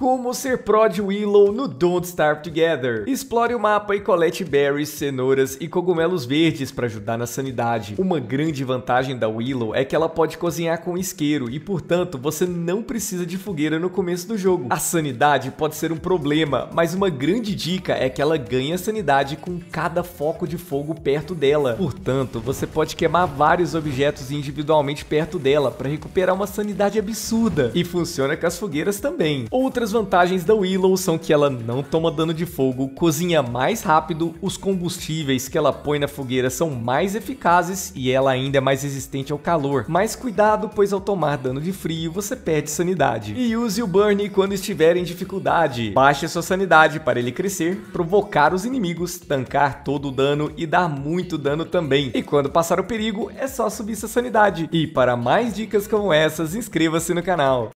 Como ser pró de Willow no Don't Starve Together. Explore o mapa e colete berries, cenouras e cogumelos verdes para ajudar na sanidade. Uma grande vantagem da Willow é que ela pode cozinhar com isqueiro e, portanto, você não precisa de fogueira no começo do jogo. A sanidade pode ser um problema, mas uma grande dica é que ela ganha sanidade com cada foco de fogo perto dela. Portanto, você pode queimar vários objetos individualmente perto dela para recuperar uma sanidade absurda. E funciona com as fogueiras também. Outras Outras vantagens da Willow são que ela não toma dano de fogo, cozinha mais rápido, os combustíveis que ela põe na fogueira são mais eficazes e ela ainda é mais resistente ao calor. Mas cuidado, pois ao tomar dano de frio você perde sanidade. E use o Burn quando estiver em dificuldade. Baixe sua sanidade para ele crescer, provocar os inimigos, tancar todo o dano e dar muito dano também. E quando passar o perigo, é só subir sua sanidade. E para mais dicas como essas, inscreva-se no canal.